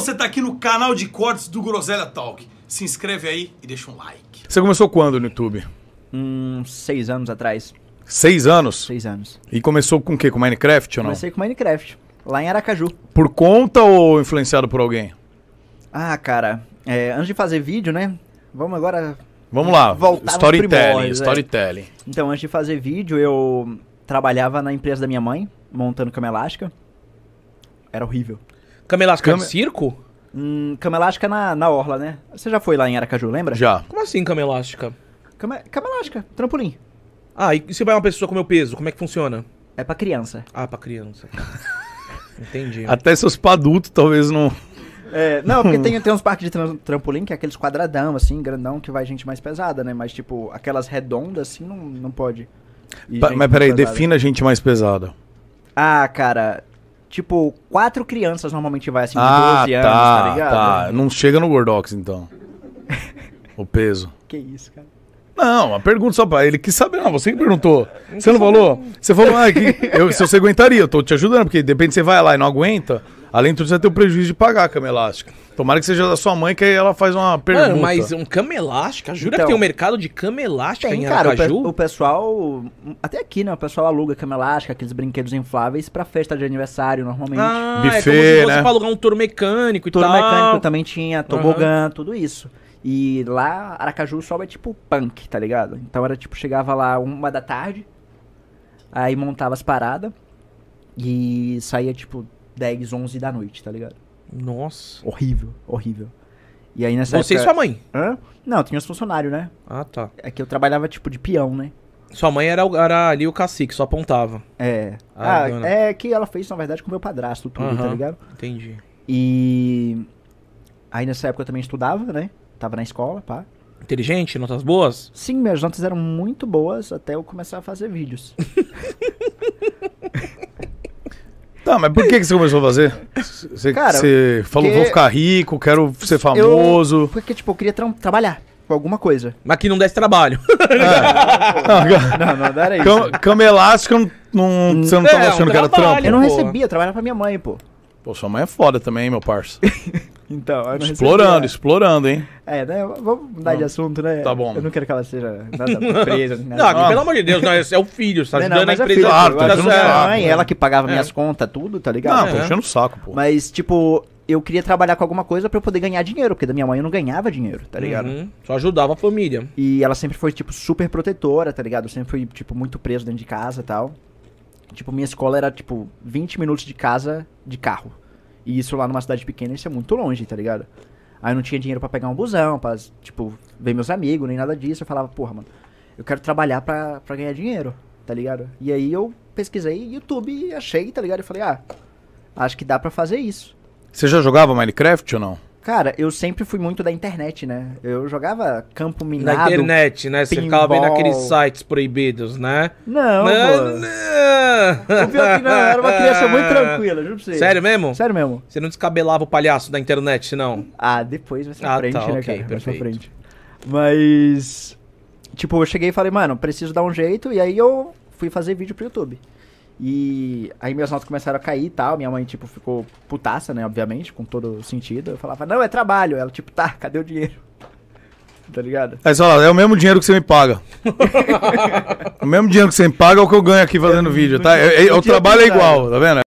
você está aqui no canal de cortes do Groselha Talk. Se inscreve aí e deixa um like. Você começou quando no YouTube? Hum, seis anos atrás. Seis anos? Seis anos. E começou com o quê? Com Minecraft ou não? Comecei com Minecraft, lá em Aracaju. Por conta ou influenciado por alguém? Ah, cara, é, antes de fazer vídeo, né? Vamos agora. Vamos lá, voltar storytelling, é. storytelling. É. Então, antes de fazer vídeo, eu trabalhava na empresa da minha mãe, montando cama elástica. Era horrível. Cama elástica Cama... de circo? Hum, cama elástica na, na orla, né? Você já foi lá em Aracaju, lembra? Já. Como assim cama elástica? Cama, cama elástica, trampolim. Ah, e se vai uma pessoa com meu peso, como é que funciona? É pra criança. Ah, pra criança. Entendi. Até seus padutos talvez não... É, não, porque tem, tem uns parques de trampolim que é aqueles quadradão, assim, grandão, que vai gente mais pesada, né? Mas, tipo, aquelas redondas, assim, não, não pode. Pa, mas peraí, pesada. defina gente mais pesada. Ah, cara, tipo, quatro crianças normalmente vai, assim, ah, 12 tá, anos, tá, tá ligado? Tá. Não chega no Gordox, então. o peso. Que isso, cara. Não, a pergunta só pra ele. que sabe não, você que perguntou. Não você não falou? Você falou, ah, que, eu, se você aguentaria, eu tô te ajudando, porque depende de repente você vai lá e não aguenta. Além de tudo, você vai ter o prejuízo de pagar a cama elástica. Tomara que seja da sua mãe, que aí ela faz uma pergunta. Mano, mas um cama elástica? Jura então, que tem um mercado de cama elástica tem, em Aracaju? Cara, o, pe o, pessoal... Até aqui, né? O pessoal aluga cama elástica, aqueles brinquedos infláveis, pra festa de aniversário, normalmente. Ah, é Buffet, é como se fosse né? pra alugar um touro mecânico e touro tal. Touro mecânico também tinha, tobogã, uhum. tudo isso. E lá, Aracaju, só é tipo punk, tá ligado? Então era tipo, chegava lá uma da tarde, aí montava as paradas e saía tipo 10, 11 da noite, tá ligado? Nossa. Horrível, horrível. E aí nessa Você época... e sua mãe? Hã? Não, tinha os funcionários, né? Ah, tá. É que eu trabalhava tipo de peão, né? Sua mãe era, era ali o cacique, só apontava. É. Ah, ah né? é que ela fez, na verdade, com meu padrasto, tudo, uhum, tá ligado? Entendi. E. Aí nessa época eu também estudava, né? Tava na escola, pá. Inteligente? Notas boas? Sim, minhas notas eram muito boas até eu começar a fazer vídeos. Tá, mas por que, que você começou a fazer? Você, Cara, você falou, porque- vou ficar rico, quero ser Eu, famoso. porque, tipo, eu queria tra- trabalhar com alguma coisa. Mas que não desse trabalho. É. Não, Não, não, não era isso. Cam, cama elástica, não- você não tava é, um achando que era trabalho. trampo? Eu não recebia, eu trabalhava pra minha mãe, pô. Pô, sua mãe é foda também, hein, meu parça. Então, explorando, é. explorando, hein? É, né? Vamos mudar de assunto, né? Tá bom. Eu não quero que ela seja nada presa. Nada. Né? Não, pelo amor de Deus, não, é o filho, você tá ajudando é tá não, não, a empresa. Claro, a ajudando a mãe, é. ela que pagava é. minhas contas, tudo, tá ligado? Não, tô enchendo o saco, pô. Mas, tipo, eu queria trabalhar com alguma coisa para eu poder ganhar dinheiro, porque da minha mãe eu não ganhava dinheiro, tá ligado? Uhum, só ajudava a família. E ela sempre foi, tipo, super protetora, tá ligado? Eu sempre fui, tipo, muito preso dentro de casa e tal. Tipo, minha escola era, tipo, 20 minutos de casa de carro. E isso lá numa cidade pequena, isso é muito longe, tá ligado? Aí eu não tinha dinheiro para pegar um busão, pra, tipo, ver meus amigos, nem nada disso. Eu falava, porra, mano, eu quero trabalhar pra, pra ganhar dinheiro, tá ligado? E aí eu pesquisei YouTube e achei, tá ligado? Eu falei, ah, acho que dá pra fazer isso. Você já jogava Minecraft ou não? Cara, eu sempre fui muito da internet, né? Eu jogava campo minado. Na internet, né? Você ficava bem naqueles sites proibidos, né? Não, não, não. O pior que não, eu era uma criança muito tranquila, juro pra você. Sério mesmo? Sério mesmo. Você não descabelava o palhaço da internet, não? Ah, depois vai ser ah, frente, tá, né, okay, cara? Perfeito. Vai frente. Mas, tipo, eu cheguei e falei, mano, preciso dar um jeito. E aí eu fui fazer vídeo pro YouTube. E aí minhas notas começaram a cair e tal. Minha mãe, tipo, ficou putaça, né? Obviamente, com todo sentido. Eu falava, não, é trabalho. Ela, tipo, tá, cadê o dinheiro? Tá ligado? Aí você fala, é o mesmo dinheiro que você me paga. o mesmo dinheiro que você me paga é o que eu ganho aqui fazendo é, vídeo, tá? É, é, o trabalho é igual, tá vendo?